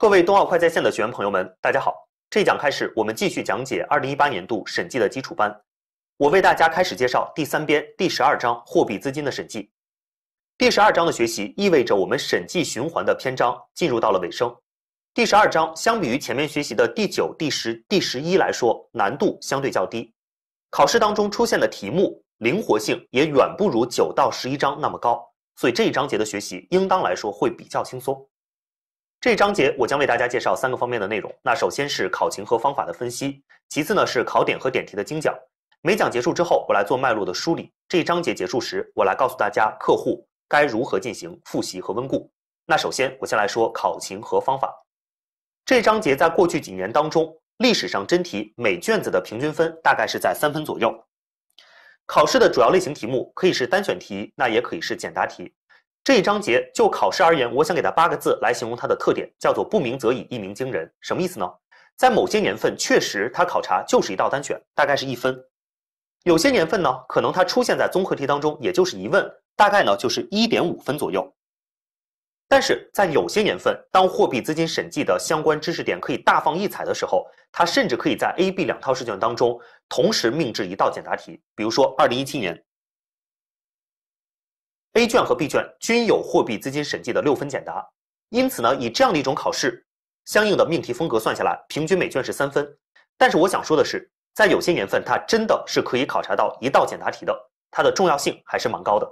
各位冬奥快在线的学员朋友们，大家好！这一讲开始，我们继续讲解二零一八年度审计的基础班。我为大家开始介绍第三编第十二章货币资金的审计。第十二章的学习意味着我们审计循环的篇章进入到了尾声。第十二章相比于前面学习的第九、第十、第十一来说，难度相对较低，考试当中出现的题目灵活性也远不如九到十一章那么高，所以这一章节的学习应当来说会比较轻松。这一章节我将为大家介绍三个方面的内容。那首先是考情和方法的分析，其次呢是考点和点题的精讲。每讲结束之后，我来做脉络的梳理。这一章节结束时，我来告诉大家客户该如何进行复习和温故。那首先我先来说考情和方法。这一章节在过去几年当中，历史上真题每卷子的平均分大概是在三分左右。考试的主要类型题目可以是单选题，那也可以是简答题。这一章节就考试而言，我想给它八个字来形容它的特点，叫做不鸣则已，一鸣惊人。什么意思呢？在某些年份，确实它考察就是一道单选，大概是一分；有些年份呢，可能它出现在综合题当中，也就是一问，大概呢就是一点五分左右。但是在有些年份，当货币资金审计的相关知识点可以大放异彩的时候，它甚至可以在 A、B 两套试卷当中同时命制一道简答题，比如说二零一七年。A 卷和 B 卷均有货币资金审计的六分简答，因此呢，以这样的一种考试，相应的命题风格算下来，平均每卷是三分。但是我想说的是，在有些年份，它真的是可以考察到一道简答题的，它的重要性还是蛮高的。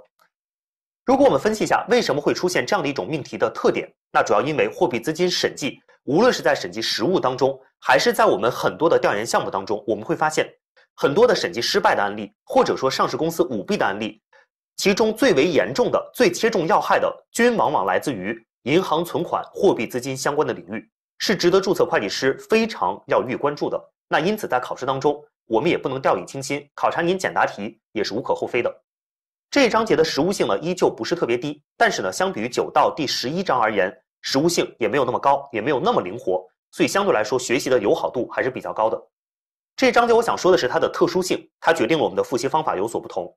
如果我们分析一下为什么会出现这样的一种命题的特点，那主要因为货币资金审计，无论是在审计实务当中，还是在我们很多的调研项目当中，我们会发现很多的审计失败的案例，或者说上市公司舞弊的案例。其中最为严重的、最切中要害的，均往往来自于银行存款、货币资金相关的领域，是值得注册会计师非常要予以关注的。那因此，在考试当中，我们也不能掉以轻心，考察您简答题也是无可厚非的。这一章节的实务性呢，依旧不是特别低，但是呢，相比于九到第十一章而言，实务性也没有那么高，也没有那么灵活，所以相对来说，学习的友好度还是比较高的。这一章节我想说的是它的特殊性，它决定了我们的复习方法有所不同。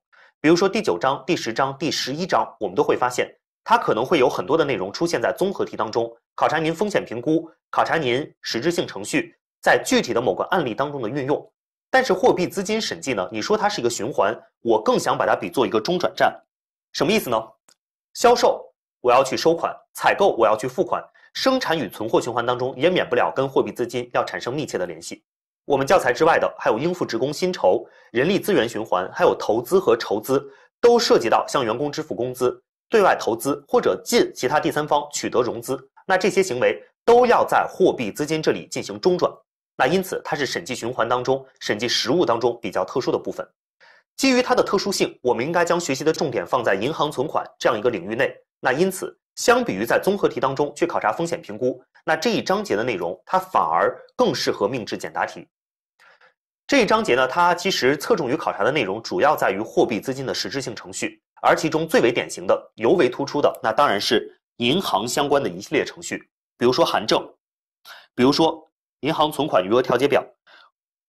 比如说第九章、第十章、第十一章，我们都会发现，它可能会有很多的内容出现在综合题当中，考察您风险评估，考察您实质性程序在具体的某个案例当中的运用。但是货币资金审计呢，你说它是一个循环，我更想把它比作一个中转站，什么意思呢？销售我要去收款，采购我要去付款，生产与存货循环当中也免不了跟货币资金要产生密切的联系。我们教材之外的还有应付职工薪酬、人力资源循环，还有投资和筹资，都涉及到向员工支付工资、对外投资或者进其他第三方取得融资。那这些行为都要在货币资金这里进行中转。那因此，它是审计循环当中、审计实务当中比较特殊的部分。基于它的特殊性，我们应该将学习的重点放在银行存款这样一个领域内。那因此。相比于在综合题当中去考察风险评估，那这一章节的内容它反而更适合命制简答题。这一章节呢，它其实侧重于考察的内容主要在于货币资金的实质性程序，而其中最为典型的、尤为突出的，那当然是银行相关的一系列程序，比如说函证，比如说银行存款余额调节表，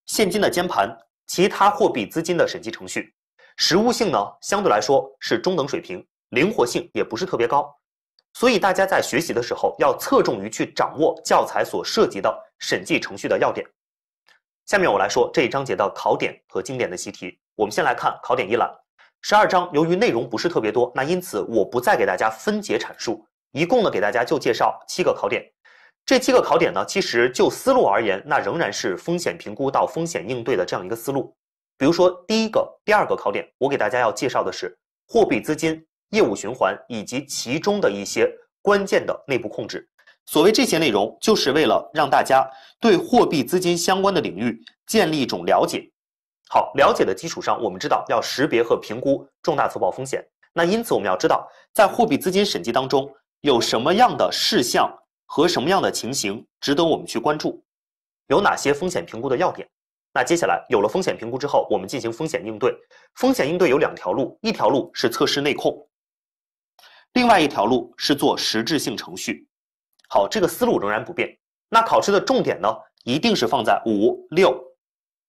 现金的监盘，其他货币资金的审计程序。实务性呢，相对来说是中等水平，灵活性也不是特别高。所以大家在学习的时候要侧重于去掌握教材所涉及的审计程序的要点。下面我来说这一章节的考点和经典的习题。我们先来看考点一览。十二章由于内容不是特别多，那因此我不再给大家分解阐述，一共呢给大家就介绍七个考点。这七个考点呢，其实就思路而言，那仍然是风险评估到风险应对的这样一个思路。比如说第一个、第二个考点，我给大家要介绍的是货币资金。业务循环以及其中的一些关键的内部控制。所谓这些内容，就是为了让大家对货币资金相关的领域建立一种了解。好，了解的基础上，我们知道要识别和评估重大错报风险。那因此，我们要知道在货币资金审计当中有什么样的事项和什么样的情形值得我们去关注，有哪些风险评估的要点。那接下来有了风险评估之后，我们进行风险应对。风险应对有两条路，一条路是测试内控。另外一条路是做实质性程序，好，这个思路仍然不变。那考试的重点呢，一定是放在五六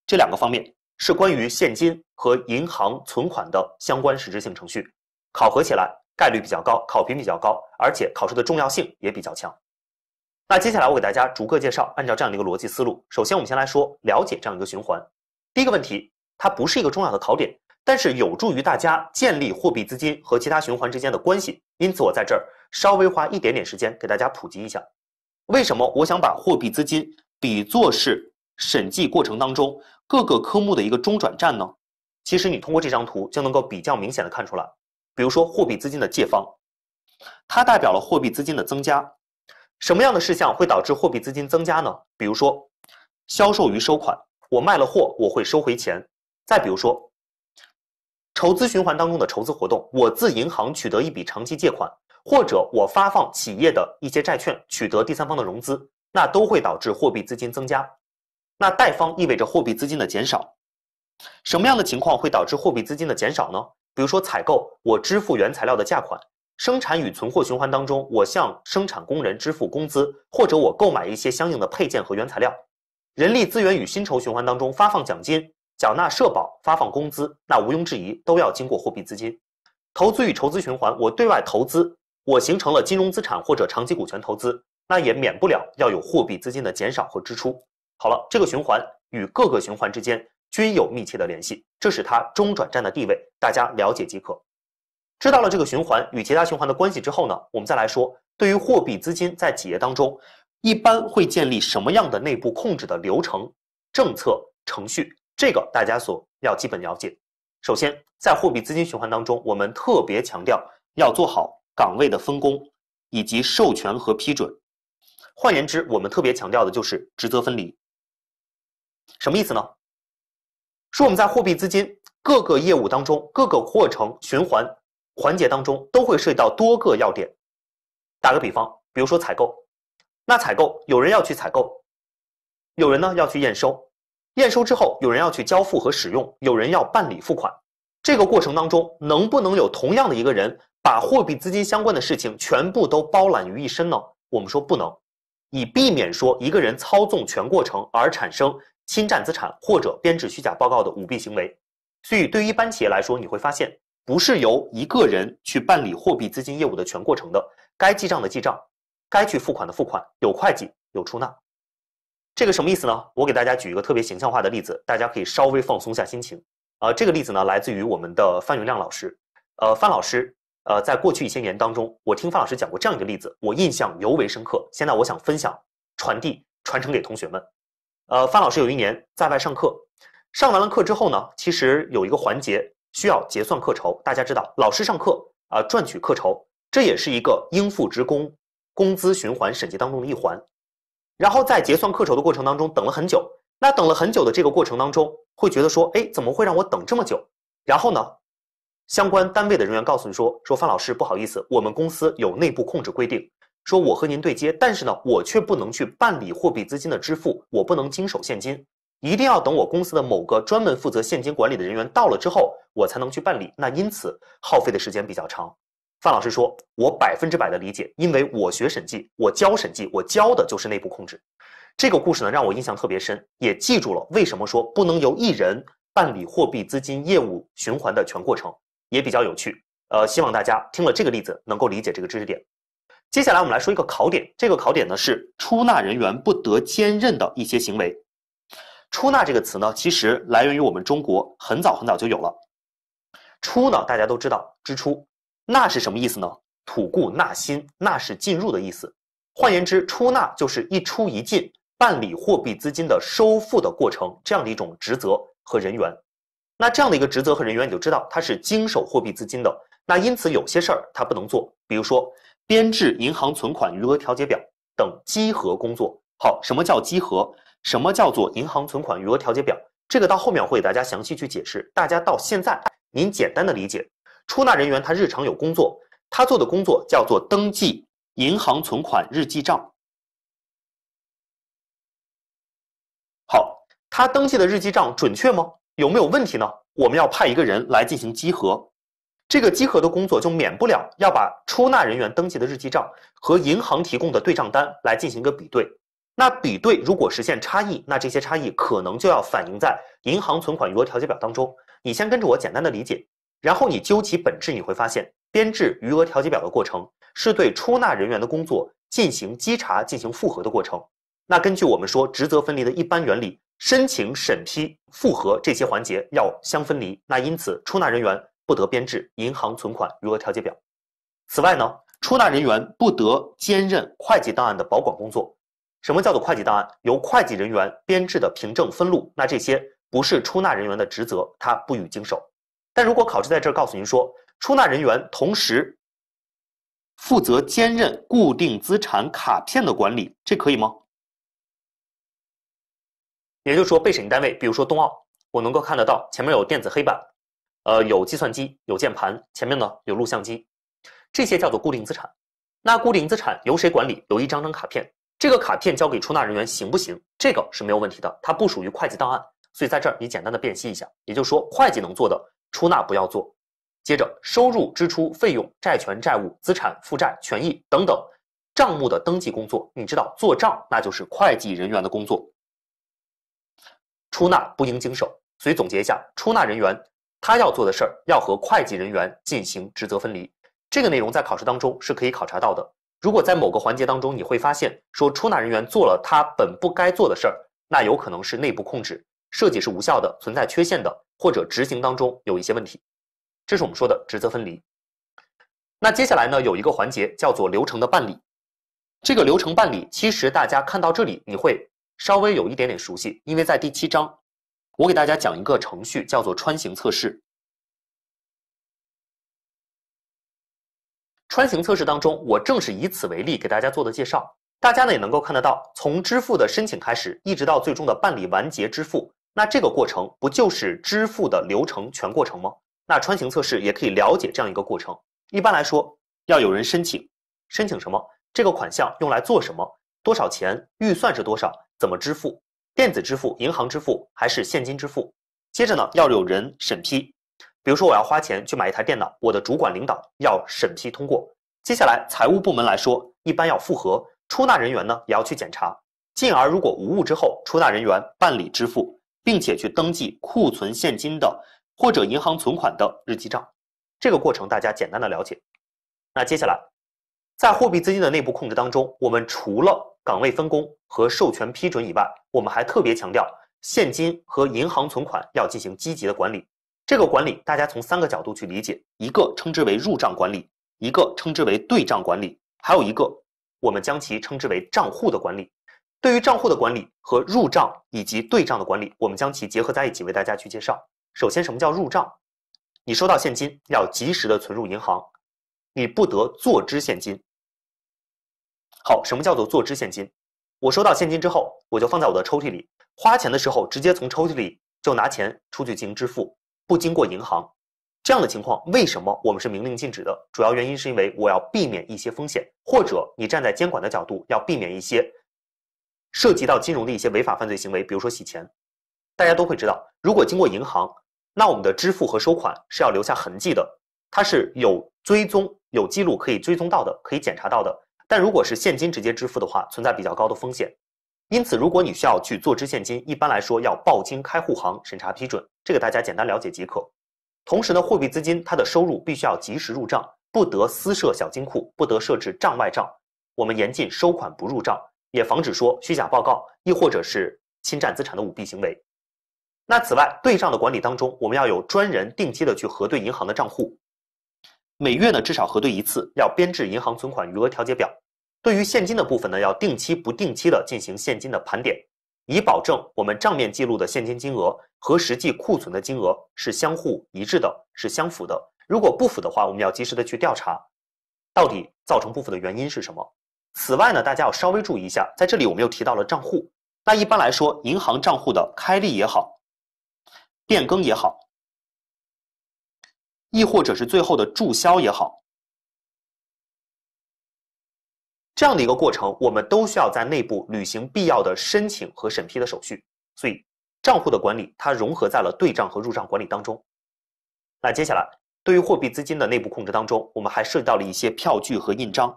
这两个方面，是关于现金和银行存款的相关实质性程序，考核起来概率比较高，考评比较高，而且考试的重要性也比较强。那接下来我给大家逐个介绍，按照这样的一个逻辑思路，首先我们先来说了解这样一个循环。第一个问题，它不是一个重要的考点。但是有助于大家建立货币资金和其他循环之间的关系，因此我在这儿稍微花一点点时间给大家普及一下，为什么我想把货币资金比作是审计过程当中各个科目的一个中转站呢？其实你通过这张图就能够比较明显的看出来，比如说货币资金的借方，它代表了货币资金的增加，什么样的事项会导致货币资金增加呢？比如说销售与收款，我卖了货我会收回钱，再比如说。筹资循环当中的筹资活动，我自银行取得一笔长期借款，或者我发放企业的一些债券，取得第三方的融资，那都会导致货币资金增加。那贷方意味着货币资金的减少。什么样的情况会导致货币资金的减少呢？比如说采购，我支付原材料的价款；生产与存货循环当中，我向生产工人支付工资，或者我购买一些相应的配件和原材料；人力资源与薪酬循环当中发放奖金。缴纳社保、发放工资，那毋庸置疑都要经过货币资金。投资与筹资循环，我对外投资，我形成了金融资产或者长期股权投资，那也免不了要有货币资金的减少和支出。好了，这个循环与各个循环之间均有密切的联系，这是它中转站的地位，大家了解即可。知道了这个循环与其他循环的关系之后呢，我们再来说对于货币资金在企业当中，一般会建立什么样的内部控制的流程、政策、程序。这个大家所要基本了解。首先，在货币资金循环当中，我们特别强调要做好岗位的分工以及授权和批准。换言之，我们特别强调的就是职责分离。什么意思呢？说我们在货币资金各个业务当中、各个过程循环环节当中，都会涉及到多个要点。打个比方，比如说采购，那采购有人要去采购，有人呢要去验收。验收之后，有人要去交付和使用，有人要办理付款。这个过程当中，能不能有同样的一个人把货币资金相关的事情全部都包揽于一身呢？我们说不能，以避免说一个人操纵全过程而产生侵占资产或者编制虚假报告的舞弊行为。所以，对于一般企业来说，你会发现不是由一个人去办理货币资金业务的全过程的，该记账的记账，该去付款的付款，有会计，有出纳。这个什么意思呢？我给大家举一个特别形象化的例子，大家可以稍微放松下心情。啊，这个例子呢，来自于我们的范云亮老师。呃，范老师，呃，在过去一些年当中，我听范老师讲过这样一个例子，我印象尤为深刻。现在我想分享、传递、传承给同学们。呃，范老师有一年在外上课，上完了课之后呢，其实有一个环节需要结算课酬。大家知道，老师上课啊，赚取课酬，这也是一个应付职工工资循环审计当中的一环。然后在结算课酬的过程当中等了很久，那等了很久的这个过程当中，会觉得说，哎，怎么会让我等这么久？然后呢，相关单位的人员告诉你说，说范老师不好意思，我们公司有内部控制规定，说我和您对接，但是呢，我却不能去办理货币资金的支付，我不能经手现金，一定要等我公司的某个专门负责现金管理的人员到了之后，我才能去办理。那因此耗费的时间比较长。范老师说：“我百分之百的理解，因为我学审计，我教审计，我教的就是内部控制。这个故事呢，让我印象特别深，也记住了。为什么说不能由一人办理货币资金业务循环的全过程？也比较有趣。呃，希望大家听了这个例子，能够理解这个知识点。接下来我们来说一个考点，这个考点呢是出纳人员不得兼任的一些行为。出纳这个词呢，其实来源于我们中国很早很早就有了。出呢，大家都知道支出。”纳是什么意思呢？吐故纳新，纳是进入的意思。换言之，出纳就是一出一进，办理货币资金的收付的过程，这样的一种职责和人员。那这样的一个职责和人员，你就知道他是经手货币资金的。那因此有些事儿他不能做，比如说编制银行存款余额调节表等稽核工作。好，什么叫稽核？什么叫做银行存款余额调节表？这个到后面会给大家详细去解释。大家到现在您简单的理解。出纳人员他日常有工作，他做的工作叫做登记银行存款日记账。好，他登记的日记账准确吗？有没有问题呢？我们要派一个人来进行稽核，这个稽核的工作就免不了要把出纳人员登记的日记账和银行提供的对账单来进行一个比对。那比对如果实现差异，那这些差异可能就要反映在银行存款余额调节表当中。你先跟着我简单的理解。然后你究其本质，你会发现编制余额调节表的过程是对出纳人员的工作进行稽查、进行复核的过程。那根据我们说职责分离的一般原理，申请、审批、复核这些环节要相分离。那因此，出纳人员不得编制银行存款余额调节表。此外呢，出纳人员不得兼任会计档案的保管工作。什么叫做会计档案？由会计人员编制的凭证分录。那这些不是出纳人员的职责，他不予经手。但如果考试在这儿告诉您说，出纳人员同时负责兼任固定资产卡片的管理，这可以吗？也就是说，被审计单位，比如说冬奥，我能够看得到前面有电子黑板，呃，有计算机，有键盘，前面呢有录像机，这些叫做固定资产。那固定资产由谁管理？有一张张卡片，这个卡片交给出纳人员行不行？这个是没有问题的，它不属于会计档案。所以在这儿你简单的辨析一下，也就是说，会计能做的。出纳不要做，接着收入、支出、费用、债权、债务、资产负债、权益等等账目的登记工作，你知道做账那就是会计人员的工作，出纳不应经手。所以总结一下，出纳人员他要做的事儿要和会计人员进行职责分离。这个内容在考试当中是可以考察到的。如果在某个环节当中你会发现说出纳人员做了他本不该做的事儿，那有可能是内部控制。设计是无效的，存在缺陷的，或者执行当中有一些问题，这是我们说的职责分离。那接下来呢，有一个环节叫做流程的办理。这个流程办理，其实大家看到这里你会稍微有一点点熟悉，因为在第七章，我给大家讲一个程序叫做穿行测试。穿行测试当中，我正是以此为例给大家做的介绍。大家呢也能够看得到，从支付的申请开始，一直到最终的办理完结支付。那这个过程不就是支付的流程全过程吗？那穿行测试也可以了解这样一个过程。一般来说，要有人申请，申请什么？这个款项用来做什么？多少钱？预算是多少？怎么支付？电子支付、银行支付还是现金支付？接着呢，要有人审批。比如说，我要花钱去买一台电脑，我的主管领导要审批通过。接下来，财务部门来说，一般要复核，出纳人员呢也要去检查。进而，如果无误之后，出纳人员办理支付。并且去登记库存现金的或者银行存款的日记账，这个过程大家简单的了解。那接下来，在货币资金的内部控制当中，我们除了岗位分工和授权批准以外，我们还特别强调现金和银行存款要进行积极的管理。这个管理大家从三个角度去理解：一个称之为入账管理，一个称之为对账管理，还有一个我们将其称之为账户的管理。对于账户的管理和入账以及对账的管理，我们将其结合在一起为大家去介绍。首先，什么叫入账？你收到现金要及时的存入银行，你不得坐支现金。好，什么叫做坐支现金？我收到现金之后，我就放在我的抽屉里，花钱的时候直接从抽屉里就拿钱出去进行支付，不经过银行。这样的情况为什么我们是明令禁止的？主要原因是因为我要避免一些风险，或者你站在监管的角度要避免一些。涉及到金融的一些违法犯罪行为，比如说洗钱，大家都会知道。如果经过银行，那我们的支付和收款是要留下痕迹的，它是有追踪、有记录、可以追踪到的、可以检查到的。但如果是现金直接支付的话，存在比较高的风险。因此，如果你需要去做支现金，一般来说要报经开户行审查批准，这个大家简单了解即可。同时呢，货币资金它的收入必须要及时入账，不得私设小金库，不得设置账外账。我们严禁收款不入账。也防止说虚假报告，亦或者是侵占资产的舞弊行为。那此外，对账的管理当中，我们要有专人定期的去核对银行的账户，每月呢至少核对一次，要编制银行存款余额调节表。对于现金的部分呢，要定期不定期的进行现金的盘点，以保证我们账面记录的现金金额和实际库存的金额是相互一致的，是相符的。如果不符的话，我们要及时的去调查，到底造成不符的原因是什么。此外呢，大家要稍微注意一下，在这里我们又提到了账户。那一般来说，银行账户的开立也好，变更也好，亦或者是最后的注销也好，这样的一个过程，我们都需要在内部履行必要的申请和审批的手续。所以，账户的管理它融合在了对账和入账管理当中。那接下来，对于货币资金的内部控制当中，我们还涉及到了一些票据和印章。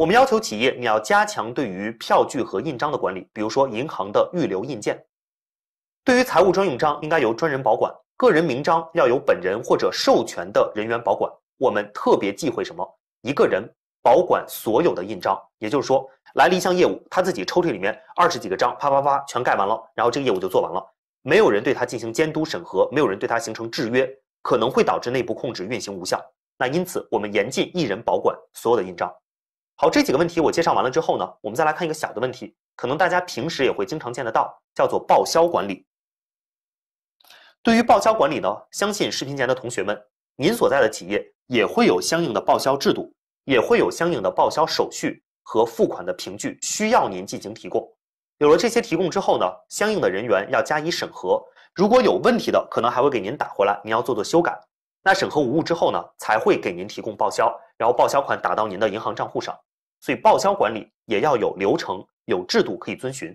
我们要求企业，你要加强对于票据和印章的管理。比如说，银行的预留印鉴，对于财务专用章应该由专人保管；个人名章要由本人或者授权的人员保管。我们特别忌讳什么？一个人保管所有的印章，也就是说，来了一项业务，他自己抽屉里面二十几个章，啪啪啪全盖完了，然后这个业务就做完了，没有人对他进行监督审核，没有人对他形成制约，可能会导致内部控制运行无效。那因此，我们严禁一人保管所有的印章。好，这几个问题我介绍完了之后呢，我们再来看一个小的问题，可能大家平时也会经常见得到，叫做报销管理。对于报销管理呢，相信视频前的同学们，您所在的企业也会有相应的报销制度，也会有相应的报销手续和付款的凭据需要您进行提供。有了这些提供之后呢，相应的人员要加以审核，如果有问题的，可能还会给您打回来，您要做做修改。那审核无误之后呢，才会给您提供报销，然后报销款打到您的银行账户上。所以报销管理也要有流程、有制度可以遵循。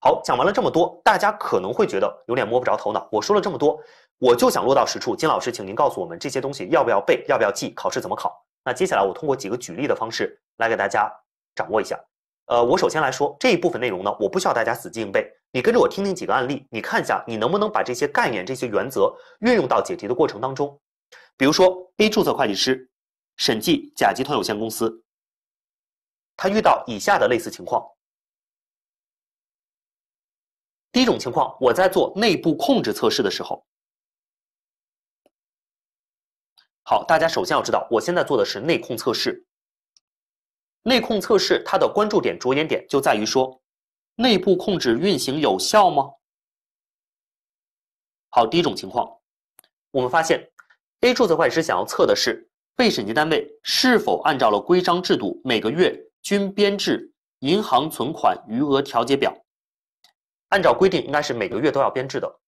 好，讲完了这么多，大家可能会觉得有点摸不着头脑。我说了这么多，我就想落到实处。金老师，请您告诉我们这些东西要不要背、要不要记、考试怎么考？那接下来我通过几个举例的方式来给大家掌握一下。呃，我首先来说这一部分内容呢，我不需要大家死记硬背，你跟着我听听几个案例，你看一下你能不能把这些概念、这些原则运用到解题的过程当中。比如说，A 注册会计师审计甲集团有限公司。他遇到以下的类似情况：第一种情况，我在做内部控制测试的时候。好，大家首先要知道，我现在做的是内控测试。内控测试它的关注点、着眼点就在于说，内部控制运行有效吗？好，第一种情况，我们发现 A 注册会计师想要测的是被审计单位是否按照了规章制度每个月。均编制银行存款余额调节表，按照规定应该是每个月都要编制的。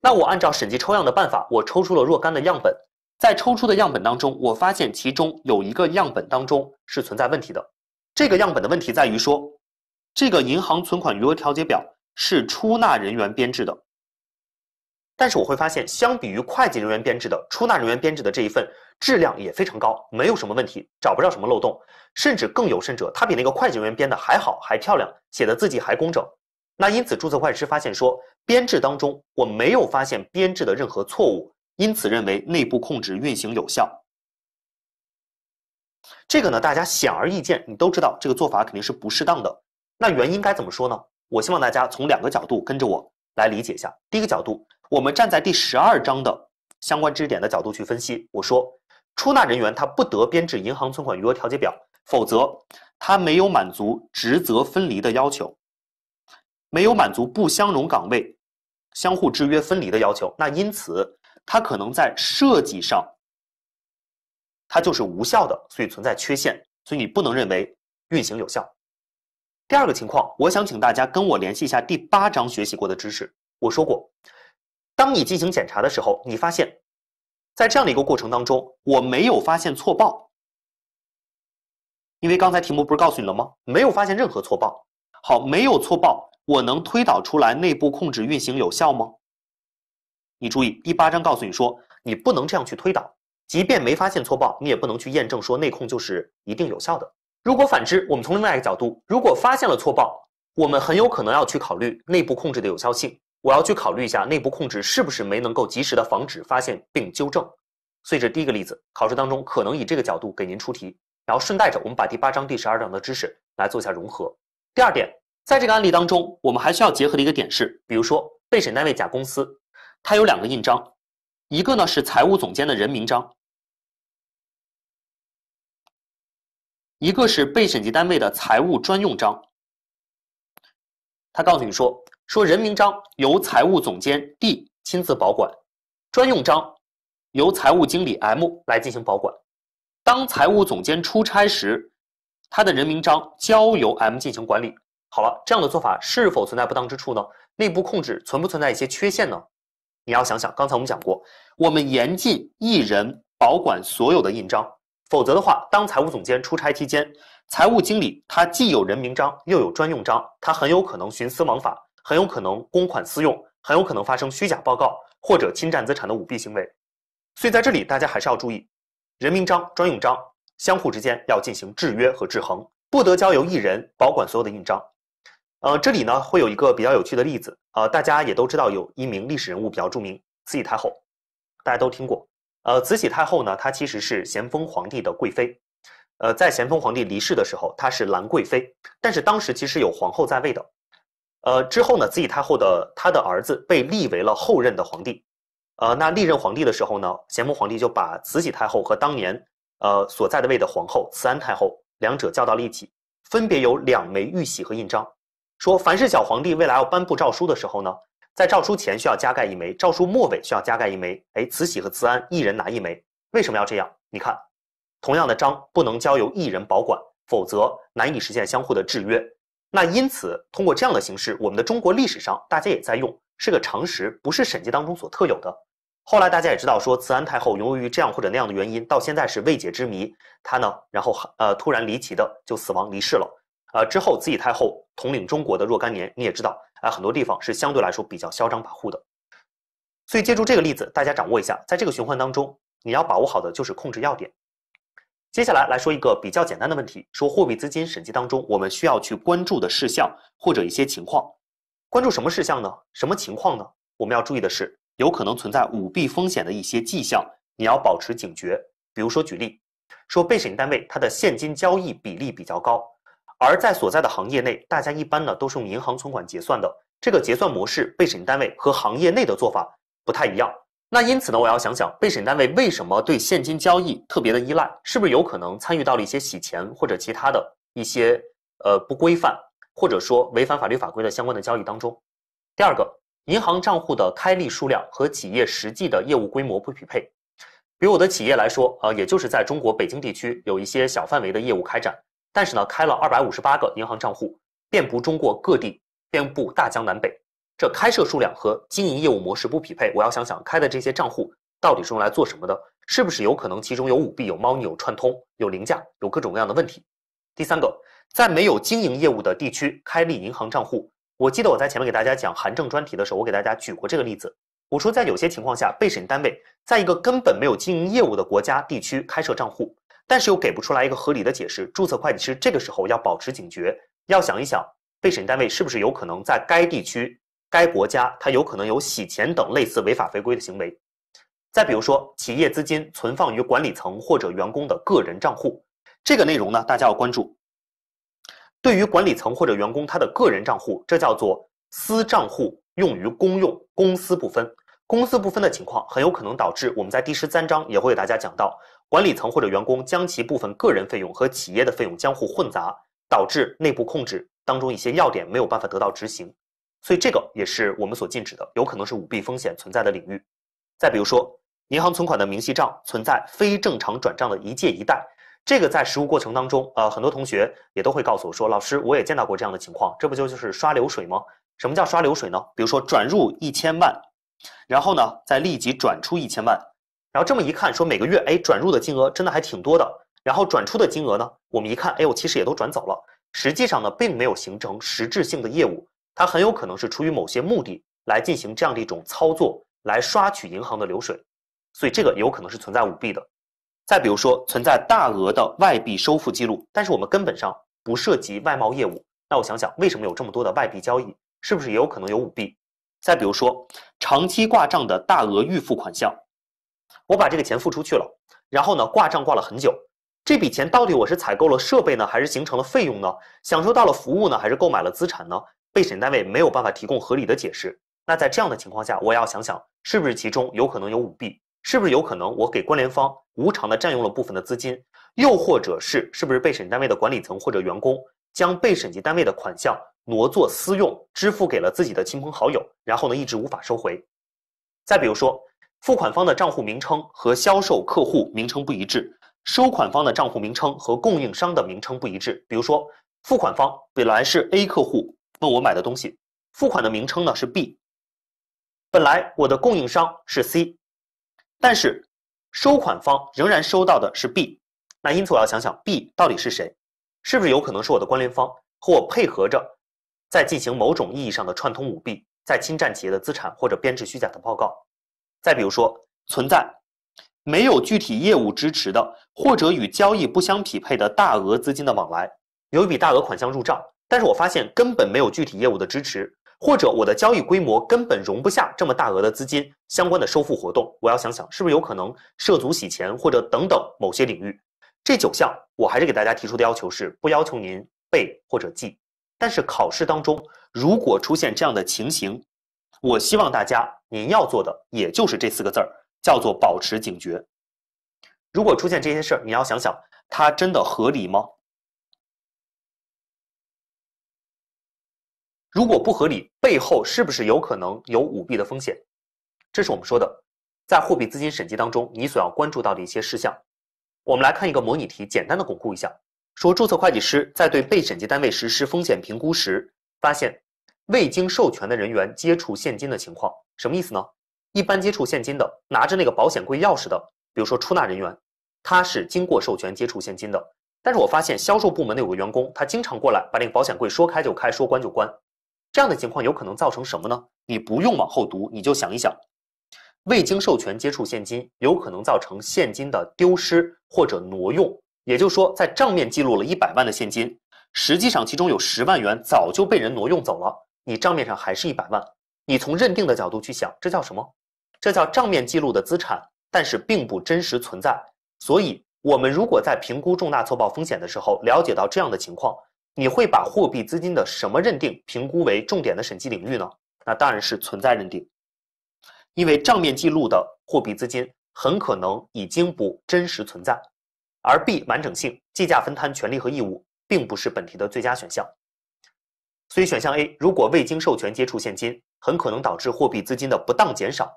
那我按照审计抽样的办法，我抽出了若干的样本，在抽出的样本当中，我发现其中有一个样本当中是存在问题的。这个样本的问题在于说，这个银行存款余额调节表是出纳人员编制的。但是我会发现，相比于会计人员编制的出纳人员编制的这一份质量也非常高，没有什么问题，找不着什么漏洞，甚至更有甚者，他比那个会计人员编的还好，还漂亮，写的字迹还工整。那因此，注册会计师发现说，编制当中我没有发现编制的任何错误，因此认为内部控制运行有效。这个呢，大家显而易见，你都知道这个做法肯定是不适当的。那原因该怎么说呢？我希望大家从两个角度跟着我来理解一下。第一个角度。我们站在第十二章的相关知识点的角度去分析，我说出纳人员他不得编制银行存款余额调节表，否则他没有满足职责分离的要求，没有满足不相容岗位相互制约分离的要求。那因此，他可能在设计上，他就是无效的，所以存在缺陷，所以你不能认为运行有效。第二个情况，我想请大家跟我联系一下第八章学习过的知识，我说过。当你进行检查的时候，你发现，在这样的一个过程当中，我没有发现错报。因为刚才题目不是告诉你了吗？没有发现任何错报。好，没有错报，我能推导出来内部控制运行有效吗？你注意，第八章告诉你说，你不能这样去推导。即便没发现错报，你也不能去验证说内控就是一定有效的。如果反之，我们从另外一个角度，如果发现了错报，我们很有可能要去考虑内部控制的有效性。我要去考虑一下内部控制是不是没能够及时的防止、发现并纠正，所以这第一个例子考试当中可能以这个角度给您出题，然后顺带着我们把第八章、第十二章的知识来做一下融合。第二点，在这个案例当中，我们还需要结合的一个点是，比如说被审单位甲公司，它有两个印章，一个呢是财务总监的人名章，一个是被审计单位的财务专用章，他告诉你说。说人名章由财务总监 D 亲自保管，专用章由财务经理 M 来进行保管。当财务总监出差时，他的人名章交由 M 进行管理。好了，这样的做法是否存在不当之处呢？内部控制存不存在一些缺陷呢？你要想想，刚才我们讲过，我们严禁一人保管所有的印章，否则的话，当财务总监出差期间，财务经理他既有人名章又有专用章，他很有可能徇私枉法。很有可能公款私用，很有可能发生虚假报告或者侵占资产的舞弊行为，所以在这里大家还是要注意，人名章、专用章相互之间要进行制约和制衡，不得交由一人保管所有的印章。呃，这里呢会有一个比较有趣的例子啊，大家也都知道有一名历史人物比较著名，慈禧太后，大家都听过。呃，慈禧太后呢，她其实是咸丰皇帝的贵妃，呃，在咸丰皇帝离世的时候她是兰贵妃，但是当时其实有皇后在位的。呃，之后呢，慈禧太后的她的儿子被立为了后任的皇帝，呃，那历任皇帝的时候呢，咸丰皇帝就把慈禧太后和当年呃所在的位的皇后慈安太后两者叫到了一起，分别有两枚玉玺和印章，说凡是小皇帝未来要颁布诏书的时候呢，在诏书前需要加盖一枚，诏书末尾需要加盖一枚，哎，慈禧和慈安一人拿一枚，为什么要这样？你看，同样的章不能交由一人保管，否则难以实现相互的制约。那因此，通过这样的形式，我们的中国历史上大家也在用，是个常识，不是审计当中所特有的。后来大家也知道，说慈安太后由于这样或者那样的原因，到现在是未解之谜。她呢，然后呃突然离奇的就死亡离世了。呃之后，慈禧太后统领中国的若干年，你也知道，啊很多地方是相对来说比较嚣张跋扈的。所以借助这个例子，大家掌握一下，在这个循环当中，你要把握好的就是控制要点。接下来来说一个比较简单的问题，说货币资金审计当中我们需要去关注的事项或者一些情况，关注什么事项呢？什么情况呢？我们要注意的是，有可能存在舞弊风险的一些迹象，你要保持警觉。比如说举例，说被审计单位它的现金交易比例比较高，而在所在的行业内，大家一般呢都是用银行存款结算的，这个结算模式被审计单位和行业内的做法不太一样。那因此呢，我要想想被审单位为什么对现金交易特别的依赖，是不是有可能参与到了一些洗钱或者其他的一些呃不规范或者说违反法律法规的相关的交易当中？第二个，银行账户的开立数量和企业实际的业务规模不匹配。比如我的企业来说，呃，也就是在中国北京地区有一些小范围的业务开展，但是呢，开了二百五十八个银行账户，遍布中国各地，遍布大江南北。这开设数量和经营业务模式不匹配，我要想想开的这些账户到底是用来做什么的，是不是有可能其中有舞弊、有猫腻、有串通、有凌驾、有各种各样的问题？第三个，在没有经营业务的地区开立银行账户，我记得我在前面给大家讲函证专题的时候，我给大家举过这个例子，我说在有些情况下，被审单位在一个根本没有经营业务的国家地区开设账户，但是又给不出来一个合理的解释，注册会计师这个时候要保持警觉，要想一想被审单位是不是有可能在该地区。该国家它有可能有洗钱等类似违法违规的行为，再比如说，企业资金存放于管理层或者员工的个人账户，这个内容呢，大家要关注。对于管理层或者员工他的个人账户，这叫做私账户用于公用，公私不分，公私不分的情况，很有可能导致我们在第十三章也会给大家讲到，管理层或者员工将其部分个人费用和企业的费用相互混杂，导致内部控制当中一些要点没有办法得到执行。所以这个也是我们所禁止的，有可能是舞弊风险存在的领域。再比如说，银行存款的明细账存在非正常转账的一借一贷，这个在实务过程当中，呃，很多同学也都会告诉我说：“老师，我也见到过这样的情况，这不就就是刷流水吗？”什么叫刷流水呢？比如说转入一千万，然后呢再立即转出一千万，然后这么一看说每个月哎转入的金额真的还挺多的，然后转出的金额呢我们一看哎我其实也都转走了，实际上呢并没有形成实质性的业务。它很有可能是出于某些目的来进行这样的一种操作，来刷取银行的流水，所以这个有可能是存在舞弊的。再比如说，存在大额的外币收付记录，但是我们根本上不涉及外贸业务。那我想想，为什么有这么多的外币交易？是不是也有可能有舞弊？再比如说，长期挂账的大额预付款项，我把这个钱付出去了，然后呢，挂账挂了很久，这笔钱到底我是采购了设备呢，还是形成了费用呢？享受到了服务呢，还是购买了资产呢？被审单位没有办法提供合理的解释，那在这样的情况下，我要想想是不是其中有可能有舞弊，是不是有可能我给关联方无偿的占用了部分的资金，又或者是是不是被审单位的管理层或者员工将被审计单位的款项挪作私用，支付给了自己的亲朋好友，然后呢一直无法收回。再比如说，付款方的账户名称和销售客户名称不一致，收款方的账户名称和供应商的名称不一致。比如说，付款方本来是 A 客户。问我买的东西，付款的名称呢是 B，本来我的供应商是 C，但是收款方仍然收到的是 B，那因此我要想想 B 到底是谁，是不是有可能是我的关联方和我配合着在进行某种意义上的串通舞弊，在侵占企业的资产或者编制虚假的报告。再比如说，存在没有具体业务支持的或者与交易不相匹配的大额资金的往来，有一笔大额款项入账。但是我发现根本没有具体业务的支持，或者我的交易规模根本容不下这么大额的资金相关的收付活动，我要想想是不是有可能涉足洗钱或者等等某些领域。这九项我还是给大家提出的要求是不要求您背或者记，但是考试当中如果出现这样的情形，我希望大家您要做的也就是这四个字儿，叫做保持警觉。如果出现这些事儿，你要想想它真的合理吗？如果不合理，背后是不是有可能有舞弊的风险？这是我们说的，在货币资金审计当中，你所要关注到的一些事项。我们来看一个模拟题，简单的巩固一下。说注册会计师在对被审计单位实施风险评估时，发现未经授权的人员接触现金的情况，什么意思呢？一般接触现金的，拿着那个保险柜钥匙的，比如说出纳人员，他是经过授权接触现金的。但是我发现销售部门的有个员工，他经常过来把那个保险柜说开就开，说关就关。这样的情况有可能造成什么呢？你不用往后读，你就想一想，未经授权接触现金，有可能造成现金的丢失或者挪用。也就是说，在账面记录了一百万的现金，实际上其中有十万元早就被人挪用走了。你账面上还是一百万，你从认定的角度去想，这叫什么？这叫账面记录的资产，但是并不真实存在。所以，我们如果在评估重大错报风险的时候，了解到这样的情况。你会把货币资金的什么认定评估为重点的审计领域呢？那当然是存在认定，因为账面记录的货币资金很可能已经不真实存在。而 B 完整性、计价分摊、权利和义务并不是本题的最佳选项。所以选项 A，如果未经授权接触现金，很可能导致货币资金的不当减少、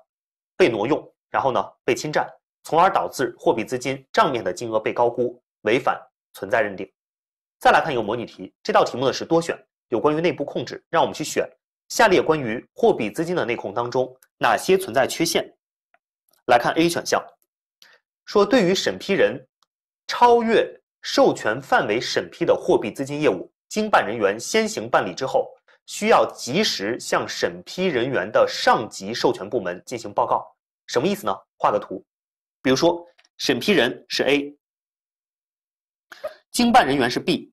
被挪用，然后呢被侵占，从而导致货币资金账面的金额被高估，违反存在认定。再来看一个模拟题，这道题目呢是多选，有关于内部控制，让我们去选下列关于货币资金的内控当中哪些存在缺陷。来看 A 选项，说对于审批人超越授权范围审批的货币资金业务，经办人员先行办理之后，需要及时向审批人员的上级授权部门进行报告。什么意思呢？画个图，比如说审批人是 A。经办人员是 B，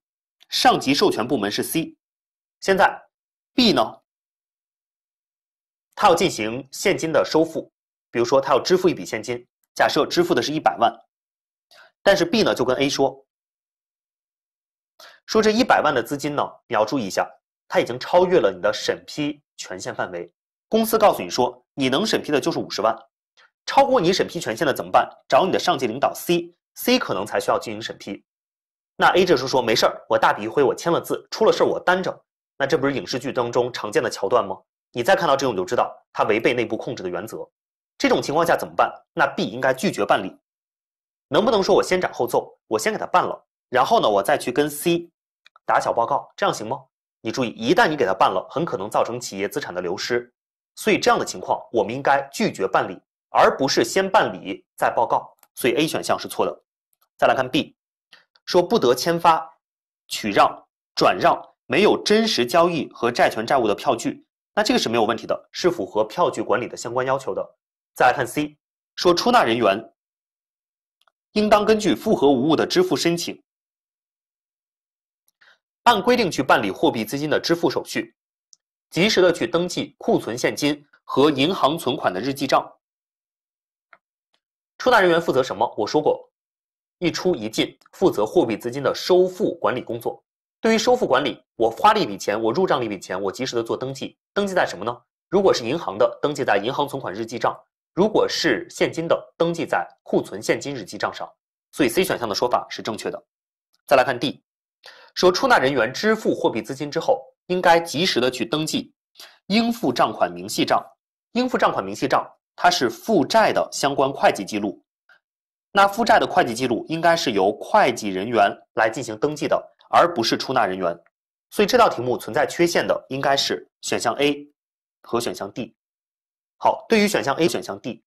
上级授权部门是 C。现在 B 呢，他要进行现金的收付，比如说他要支付一笔现金，假设支付的是一百万，但是 B 呢就跟 A 说，说这一百万的资金呢你要注意一下，它已经超越了你的审批权限范围。公司告诉你说，你能审批的就是五十万，超过你审批权限的怎么办？找你的上级领导 C，C 可能才需要进行审批。那 A 这叔说没事儿，我大笔一挥，我签了字，出了事儿我担着。那这不是影视剧当中常见的桥段吗？你再看到这种你就知道，它违背内部控制的原则。这种情况下怎么办？那 B 应该拒绝办理。能不能说我先斩后奏？我先给他办了，然后呢，我再去跟 C 打小报告，这样行吗？你注意，一旦你给他办了，很可能造成企业资产的流失。所以这样的情况，我们应该拒绝办理，而不是先办理再报告。所以 A 选项是错的。再来看 B。说不得签发、取让、转让没有真实交易和债权债务的票据，那这个是没有问题的，是符合票据管理的相关要求的。再来看 C，说出纳人员应当根据复核无误的支付申请，按规定去办理货币资金的支付手续，及时的去登记库存现金和银行存款的日记账。出纳人员负责什么？我说过。一出一进，负责货币资金的收付管理工作。对于收付管理，我花了一笔钱，我入账了一笔钱，我及时的做登记，登记在什么呢？如果是银行的，登记在银行存款日记账；如果是现金的，登记在库存现金日记账上。所以 C 选项的说法是正确的。再来看 D，说出纳人员支付货币资金之后，应该及时的去登记应付账款明细账。应付账款明细账它是负债的相关会计记录。那负债的会计记录应该是由会计人员来进行登记的，而不是出纳人员。所以这道题目存在缺陷的应该是选项 A 和选项 D。好，对于选项 A、选项 D，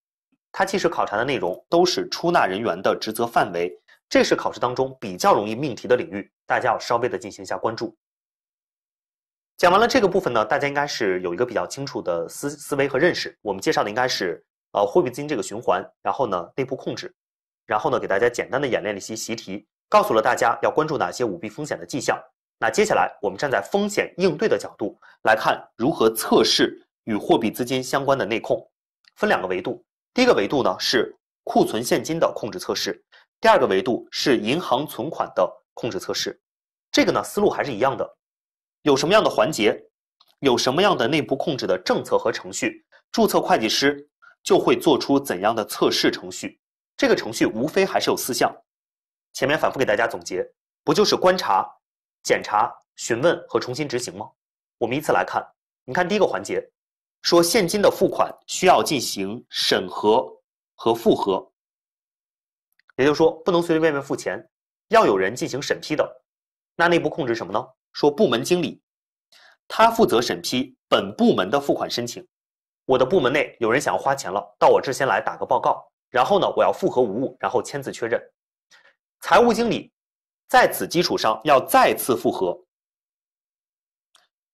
它其实考察的内容都是出纳人员的职责范围，这是考试当中比较容易命题的领域，大家要稍微的进行一下关注。讲完了这个部分呢，大家应该是有一个比较清楚的思思维和认识。我们介绍的应该是呃货币资金这个循环，然后呢内部控制。然后呢，给大家简单的演练了一些习题，告诉了大家要关注哪些舞弊风险的迹象。那接下来，我们站在风险应对的角度来看，如何测试与货币资金相关的内控，分两个维度。第一个维度呢是库存现金的控制测试，第二个维度是银行存款的控制测试。这个呢，思路还是一样的，有什么样的环节，有什么样的内部控制的政策和程序，注册会计师就会做出怎样的测试程序。这个程序无非还是有四项，前面反复给大家总结，不就是观察、检查、询问和重新执行吗？我们依次来看，你看第一个环节，说现金的付款需要进行审核和复核，也就是说不能随随便便付钱，要有人进行审批的。那内部控制什么呢？说部门经理，他负责审批本部门的付款申请，我的部门内有人想要花钱了，到我这先来打个报告。然后呢，我要复核无误，然后签字确认。财务经理在此基础上要再次复核。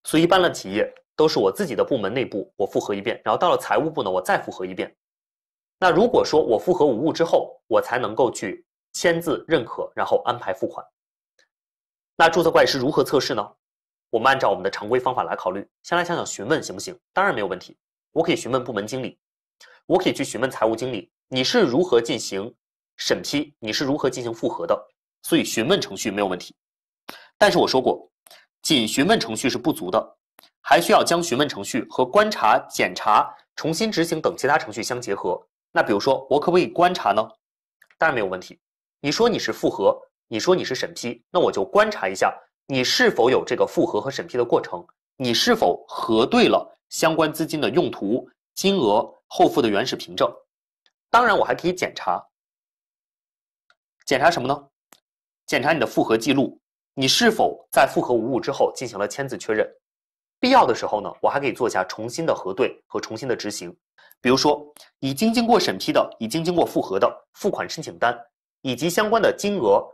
所以一般的企业都是我自己的部门内部我复核一遍，然后到了财务部呢我再复核一遍。那如果说我复核无误之后，我才能够去签字认可，然后安排付款。那注册会计师如何测试呢？我们按照我们的常规方法来考虑，先来想想询问行不行？当然没有问题，我可以询问部门经理，我可以去询问财务经理。你是如何进行审批？你是如何进行复核的？所以询问程序没有问题，但是我说过，仅询问程序是不足的，还需要将询问程序和观察、检查、重新执行等其他程序相结合。那比如说，我可不可以观察呢？当然没有问题。你说你是复核，你说你是审批，那我就观察一下你是否有这个复核和审批的过程，你是否核对了相关资金的用途、金额、后付的原始凭证。当然，我还可以检查，检查什么呢？检查你的复核记录，你是否在复核无误之后进行了签字确认？必要的时候呢，我还可以做一下重新的核对和重新的执行。比如说，已经经过审批的、已经经过复核的付款申请单，以及相关的金额、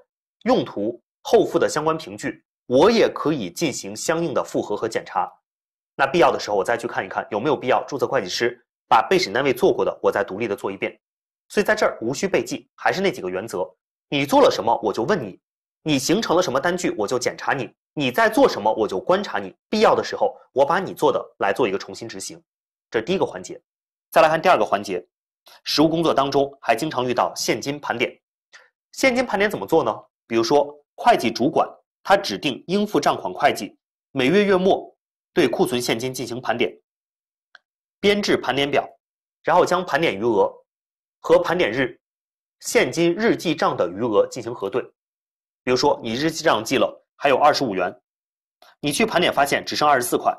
用途、后付的相关凭据，我也可以进行相应的复核和检查。那必要的时候，我再去看一看有没有必要注册会计师把被审单位做过的，我再独立的做一遍。所以在这儿无需背记，还是那几个原则。你做了什么，我就问你；你形成了什么单据，我就检查你；你在做什么，我就观察你。必要的时候，我把你做的来做一个重新执行。这是第一个环节。再来看第二个环节，实务工作当中还经常遇到现金盘点。现金盘点怎么做呢？比如说，会计主管他指定应付账款会计，每月月末对库存现金进行盘点，编制盘点表，然后将盘点余额。和盘点日现金日记账的余额进行核对，比如说你日记账记了还有二十五元，你去盘点发现只剩二十四块，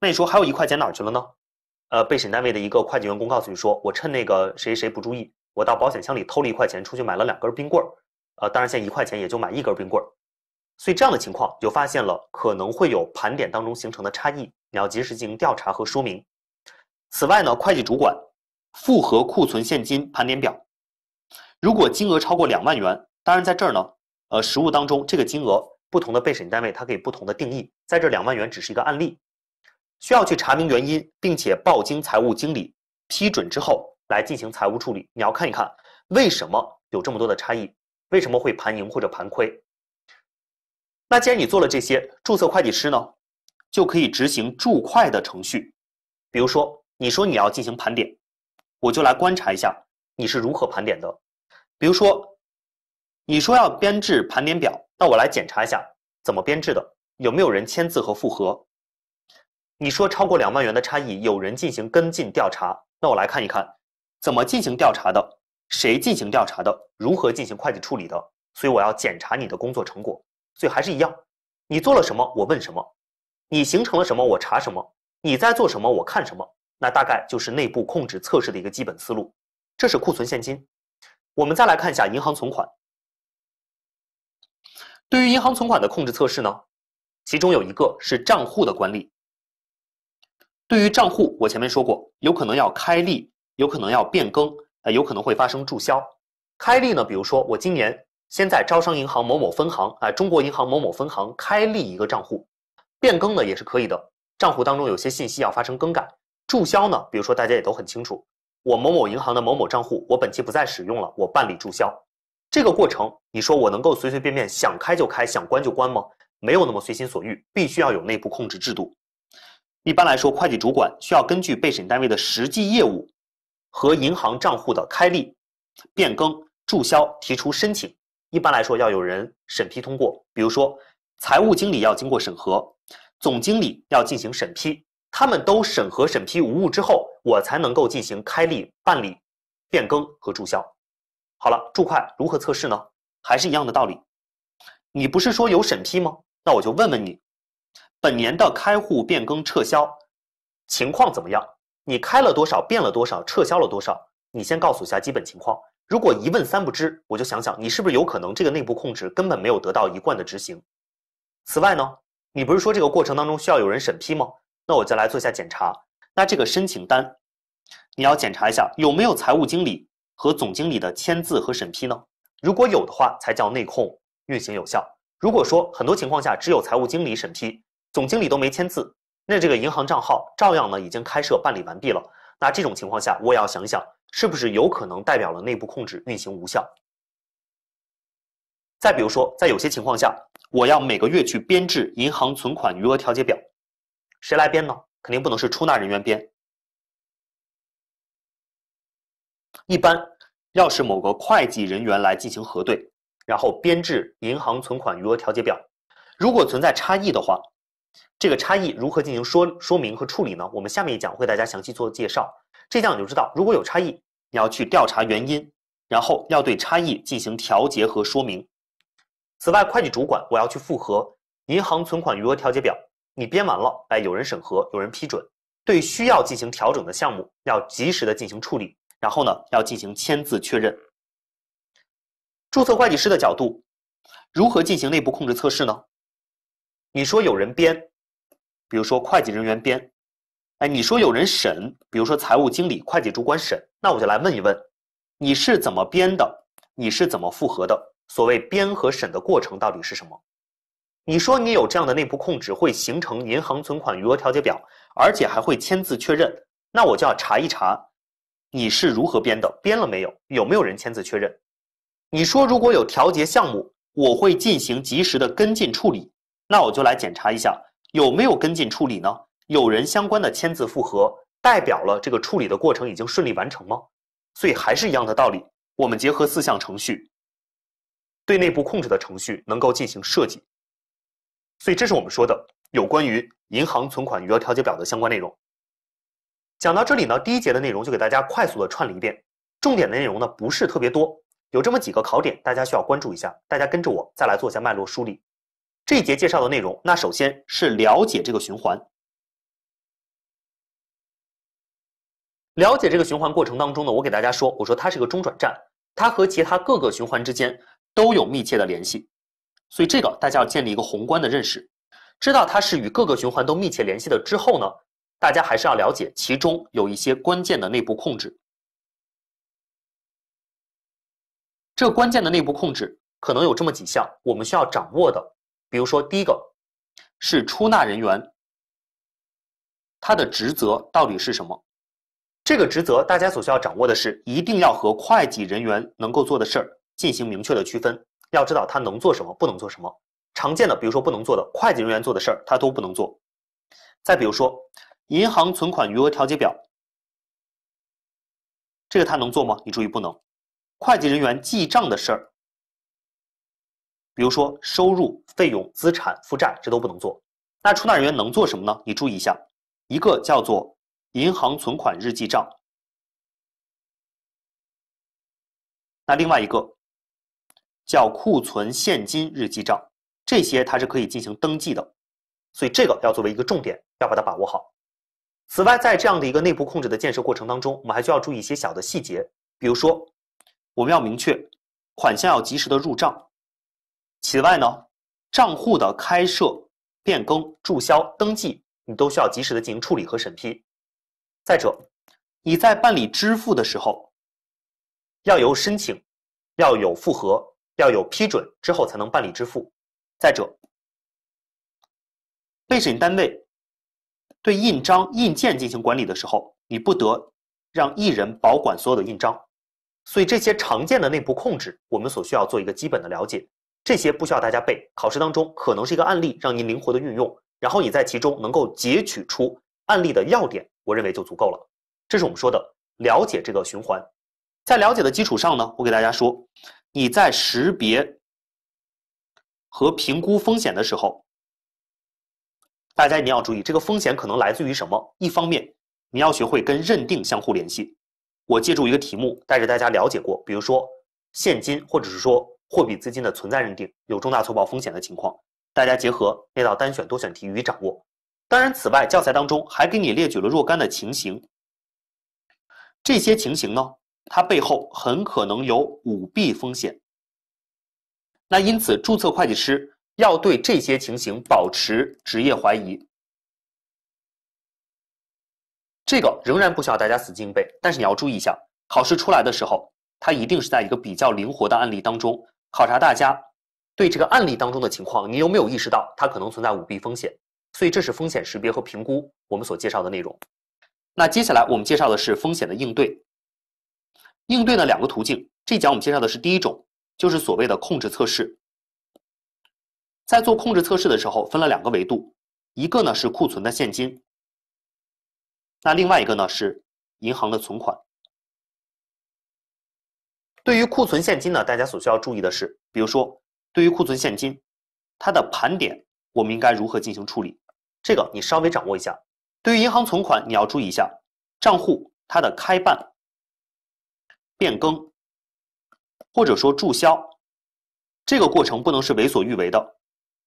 那你说还有一块钱哪去了呢？呃，被审单位的一个会计员工告诉你说，我趁那个谁谁不注意，我到保险箱里偷了一块钱出去买了两根冰棍儿，呃，当然现在一块钱也就买一根冰棍儿，所以这样的情况就发现了可能会有盘点当中形成的差异，你要及时进行调查和说明。此外呢，会计主管。复合库存现金盘点表，如果金额超过两万元，当然在这儿呢，呃，实物当中这个金额不同的被审单位，它可以不同的定义，在这两万元只是一个案例，需要去查明原因，并且报经财务经理批准之后来进行财务处理。你要看一看为什么有这么多的差异，为什么会盘盈或者盘亏。那既然你做了这些，注册会计师呢，就可以执行注会的程序，比如说你说你要进行盘点。我就来观察一下你是如何盘点的。比如说，你说要编制盘点表，那我来检查一下怎么编制的，有没有人签字和复核。你说超过两万元的差异有人进行跟进调查，那我来看一看怎么进行调查的，谁进行调查的，如何进行会计处理的。所以我要检查你的工作成果。所以还是一样，你做了什么我问什么，你形成了什么我查什么，你在做什么我看什么。那大概就是内部控制测试的一个基本思路。这是库存现金，我们再来看一下银行存款。对于银行存款的控制测试呢，其中有一个是账户的管理。对于账户，我前面说过，有可能要开立，有可能要变更，啊，有可能会发生注销。开立呢，比如说我今年先在招商银行某某分行啊，中国银行某某分行开立一个账户。变更呢也是可以的，账户当中有些信息要发生更改。注销呢？比如说，大家也都很清楚，我某某银行的某某账户，我本期不再使用了，我办理注销。这个过程，你说我能够随随便便想开就开，想关就关吗？没有那么随心所欲，必须要有内部控制制度。一般来说，会计主管需要根据被审单位的实际业务和银行账户的开立、变更、注销提出申请。一般来说，要有人审批通过，比如说财务经理要经过审核，总经理要进行审批。他们都审核审批无误之后，我才能够进行开立、办理、变更和注销。好了，注会如何测试呢？还是一样的道理。你不是说有审批吗？那我就问问你，本年的开户、变更、撤销情况怎么样？你开了多少？变了多少？撤销了多少？你先告诉一下基本情况。如果一问三不知，我就想想你是不是有可能这个内部控制根本没有得到一贯的执行。此外呢，你不是说这个过程当中需要有人审批吗？那我就来做一下检查。那这个申请单，你要检查一下有没有财务经理和总经理的签字和审批呢？如果有的话，才叫内控运行有效。如果说很多情况下只有财务经理审批，总经理都没签字，那这个银行账号照样呢已经开设办理完毕了。那这种情况下，我也要想想，是不是有可能代表了内部控制运行无效？再比如说，在有些情况下，我要每个月去编制银行存款余额调节表。谁来编呢？肯定不能是出纳人员编。一般要是某个会计人员来进行核对，然后编制银行存款余额调节表。如果存在差异的话，这个差异如何进行说说明和处理呢？我们下面一讲会大家详细做介绍。这讲你就知道，如果有差异，你要去调查原因，然后要对差异进行调节和说明。此外，会计主管我要去复核银行存款余额调节表。你编完了，哎，有人审核，有人批准。对需要进行调整的项目，要及时的进行处理。然后呢，要进行签字确认。注册会计师的角度，如何进行内部控制测试呢？你说有人编，比如说会计人员编，哎，你说有人审，比如说财务经理、会计主管审，那我就来问一问，你是怎么编的？你是怎么复核的？所谓编和审的过程到底是什么？你说你有这样的内部控制会形成银行存款余额调节表，而且还会签字确认，那我就要查一查，你是如何编的，编了没有，有没有人签字确认？你说如果有调节项目，我会进行及时的跟进处理，那我就来检查一下有没有跟进处理呢？有人相关的签字复核，代表了这个处理的过程已经顺利完成吗？所以还是一样的道理，我们结合四项程序，对内部控制的程序能够进行设计。所以这是我们说的有关于银行存款余额调节表的相关内容。讲到这里呢，第一节的内容就给大家快速的串了一遍，重点的内容呢不是特别多，有这么几个考点，大家需要关注一下。大家跟着我再来做一下脉络梳理。这一节介绍的内容，那首先是了解这个循环。了解这个循环过程当中呢，我给大家说，我说它是个中转站，它和其他各个循环之间都有密切的联系。所以这个大家要建立一个宏观的认识，知道它是与各个循环都密切联系的之后呢，大家还是要了解其中有一些关键的内部控制。这关键的内部控制可能有这么几项我们需要掌握的，比如说第一个是出纳人员，他的职责到底是什么？这个职责大家所需要掌握的是一定要和会计人员能够做的事儿进行明确的区分。要知道他能做什么，不能做什么。常见的，比如说不能做的，会计人员做的事儿他都不能做。再比如说，银行存款余额调节表，这个他能做吗？你注意，不能。会计人员记账的事儿，比如说收入、费用、资产负债，这都不能做。那出纳人员能做什么呢？你注意一下，一个叫做银行存款日记账，那另外一个。叫库存现金日记账，这些它是可以进行登记的，所以这个要作为一个重点，要把它把握好。此外，在这样的一个内部控制的建设过程当中，我们还需要注意一些小的细节，比如说，我们要明确款项要及时的入账。此外呢，账户的开设、变更、注销、登记，你都需要及时的进行处理和审批。再者，你在办理支付的时候，要有申请，要有复核。要有批准之后才能办理支付。再者，被审单位对印章印鉴进行管理的时候，你不得让一人保管所有的印章。所以，这些常见的内部控制，我们所需要做一个基本的了解。这些不需要大家背，考试当中可能是一个案例，让您灵活的运用。然后你在其中能够截取出案例的要点，我认为就足够了。这是我们说的了解这个循环。在了解的基础上呢，我给大家说。你在识别和评估风险的时候，大家一定要注意，这个风险可能来自于什么？一方面，你要学会跟认定相互联系。我借助一个题目带着大家了解过，比如说现金或者是说货币资金的存在认定有重大错报风险的情况，大家结合那道单选多选题予以掌握。当然，此外教材当中还给你列举了若干的情形，这些情形呢？它背后很可能有舞弊风险，那因此注册会计师要对这些情形保持职业怀疑。这个仍然不需要大家死记硬背，但是你要注意一下，考试出来的时候，它一定是在一个比较灵活的案例当中，考察大家对这个案例当中的情况，你有没有意识到它可能存在舞弊风险？所以这是风险识别和评估我们所介绍的内容。那接下来我们介绍的是风险的应对。应对呢两个途径，这讲我们介绍的是第一种，就是所谓的控制测试。在做控制测试的时候，分了两个维度，一个呢是库存的现金，那另外一个呢是银行的存款。对于库存现金呢，大家所需要注意的是，比如说对于库存现金，它的盘点我们应该如何进行处理？这个你稍微掌握一下。对于银行存款，你要注意一下账户它的开办。变更，或者说注销，这个过程不能是为所欲为的，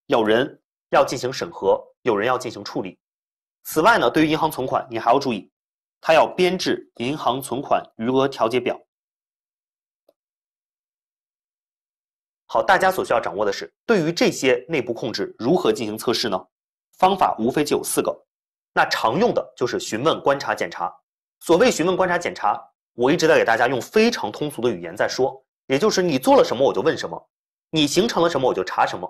有人要进行审核，有人要进行处理。此外呢，对于银行存款，你还要注意，它要编制银行存款余额调节表。好，大家所需要掌握的是，对于这些内部控制如何进行测试呢？方法无非就有四个，那常用的就是询问、观察、检查。所谓询问、观察、检查。我一直在给大家用非常通俗的语言在说，也就是你做了什么我就问什么，你形成了什么我就查什么，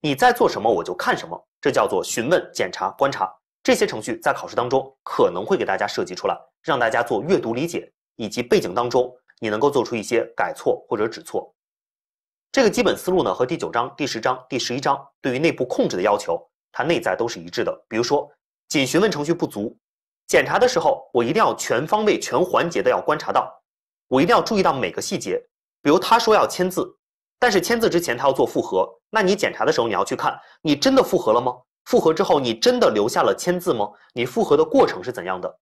你在做什么我就看什么，这叫做询问、检查、观察。这些程序在考试当中可能会给大家设计出来，让大家做阅读理解以及背景当中，你能够做出一些改错或者指错。这个基本思路呢，和第九章、第十章、第十一章对于内部控制的要求，它内在都是一致的。比如说，仅询问程序不足。检查的时候，我一定要全方位、全环节的要观察到，我一定要注意到每个细节。比如他说要签字，但是签字之前他要做复核，那你检查的时候你要去看，你真的复核了吗？复核之后你真的留下了签字吗？你复核的过程是怎样的？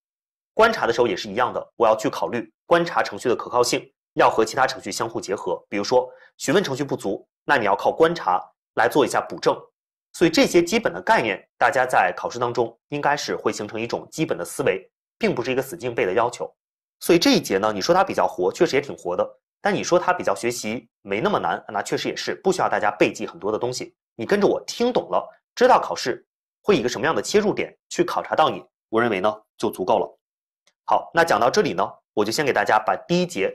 观察的时候也是一样的，我要去考虑观察程序的可靠性，要和其他程序相互结合。比如说询问程序不足，那你要靠观察来做一下补正。所以这些基本的概念，大家在考试当中应该是会形成一种基本的思维，并不是一个死记硬背的要求。所以这一节呢，你说它比较活，确实也挺活的；但你说它比较学习没那么难，那确实也是不需要大家背记很多的东西。你跟着我听懂了，知道考试会以一个什么样的切入点去考察到你，我认为呢就足够了。好，那讲到这里呢，我就先给大家把第一节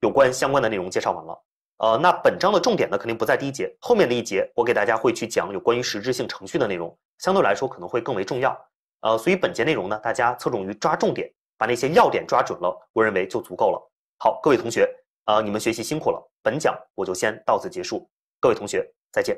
有关相关的内容介绍完了。呃，那本章的重点呢，肯定不在第一节，后面的一节，我给大家会去讲有关于实质性程序的内容，相对来说可能会更为重要。呃，所以本节内容呢，大家侧重于抓重点，把那些要点抓准了，我认为就足够了。好，各位同学，呃，你们学习辛苦了，本讲我就先到此结束，各位同学再见。